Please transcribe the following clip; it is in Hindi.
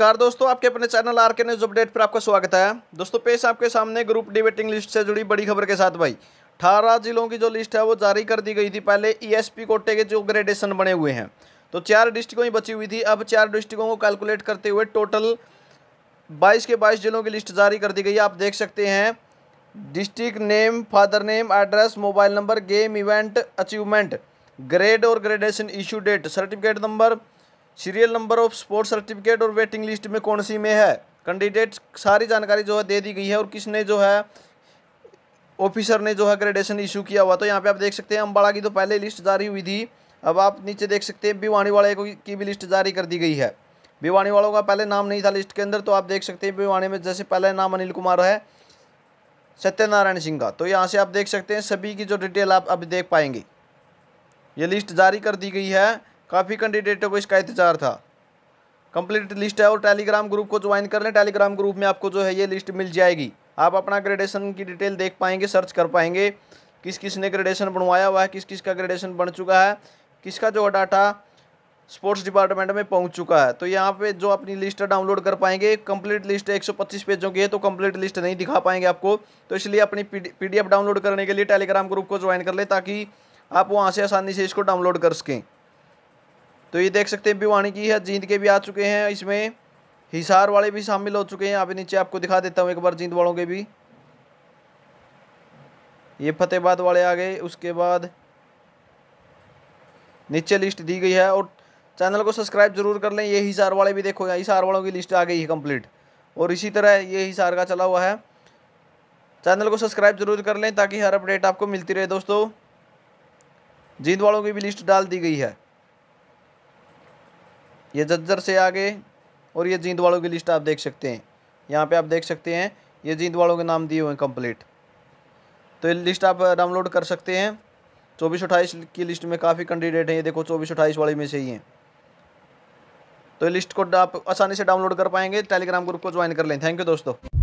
नमस्कार दोस्तों आपके अपने channel R K news update पर आपका स्वागत है दोस्तों पेश आपके सामने ग्रुप डी वेटिंग लिस्ट से जुड़ी बड़ी खबर के साथ भाई अठारह जिलों की जो लिस्ट है वो जारी कर दी गई थी पहले ईएसपी e कोटे के जो ग्रेडेशन बने हुए हैं तो चार डिस्ट्रिक्टों ही बची हुई थी अब चार डिस्ट्रिक्टों को कैलकुलेट करते हुए टोटल बाईस के बाईस जिलों की लिस्ट जारी कर दी गई आप देख सकते हैं district name father name address mobile number game event achievement grade और gradation issue date certificate number serial number of sports certificate और वेटिंग लिस्ट में कौन सी में है कैंडिडेट सारी जानकारी जो है दे दी गई है और किसने जो है ऑफिसर ने जो है ग्रेडेशन इशू किया हुआ तो यहाँ पे आप देख सकते हैं अम्बाड़ा की तो पहले लिस्ट जारी हुई थी अब आप नीचे देख सकते हैं भिवाणी वाले की भी लिस्ट जारी कर दी गई है भिवाणी वालों का पहले नाम नहीं था लिस्ट के अंदर तो आप देख सकते हैं भिवाणी में जैसे पहले नाम अनिल कुमार है सत्यनारायण सिंह का तो यहाँ से आप देख सकते हैं सभी की जो डिटेल आप अभी देख पाएंगे ये लिस्ट जारी कर दी गई है काफ़ी कैंडिडेटों को इसका इंतजार था कंप्लीट लिस्ट है और टेलीग्राम ग्रुप को ज्वाइन कर लें टेलीग्राम ग्रुप में आपको जो है ये लिस्ट मिल जाएगी आप अपना ग्रेडेशन की डिटेल देख पाएंगे सर्च कर पाएंगे किस किस ने ग्रेडेशन बनवाया हुआ है किस किस का ग्रेडेशन बन चुका है किसका जो डाटा स्पोर्ट्स डिपार्टमेंट में पहुंच चुका है तो यहाँ पे जो अपनी लिस्ट डाउनलोड कर पाएंगे कंप्लीट लिस्ट 125 पेजों की है तो कंप्लीट लिस्ट नहीं दिखा पाएंगे आपको तो इसलिए अपनी पीडीएफ डाउनलोड करने के लिए टेलीग्राम ग्रुप को ज्वाइन कर लें ताकि आप वहाँ से आसानी से इसको डाउनलोड कर सकें तो ये देख सकते हैं भिवानी की है जींद के भी आ चुके हैं इसमें हिसार वाले भी शामिल हो चुके हैं यहाँ नीचे आपको दिखा देता हूँ एक बार जींद वालों के भी ये फतेहबाद वाले आ गए उसके बाद नीचे लिस्ट दी गई है और चैनल को सब्सक्राइब जरूर कर लें ये हिसार वाले भी देखो यहाँ हिसार वालों की लिस्ट आ गई है कंप्लीट और इसी तरह ये हिसार का चला हुआ है चैनल को सब्सक्राइब जरूर कर लें ताकि हर अपडेट आपको मिलती रहे दोस्तों जींद वालों की भी लिस्ट डाल दी गई है ये जज्जर से आगे और ये जींद वालों की लिस्ट आप देख सकते हैं यहाँ पे आप देख सकते हैं ये जींद वालों के नाम दिए हुए हैं कंप्लीट तो ये लिस्ट आप डाउनलोड कर सकते हैं चौबीस अट्ठाईस की लिस्ट में काफ़ी कैंडिडेट हैं ये देखो चौबीस अट्ठाईस वाले में से ही हैं तो ये लिस्ट को आप आसानी से डाउनलोड कर पाएंगे टेलीग्राम ग्रुप को ज्वाइन कर लें थैंक यू दोस्तों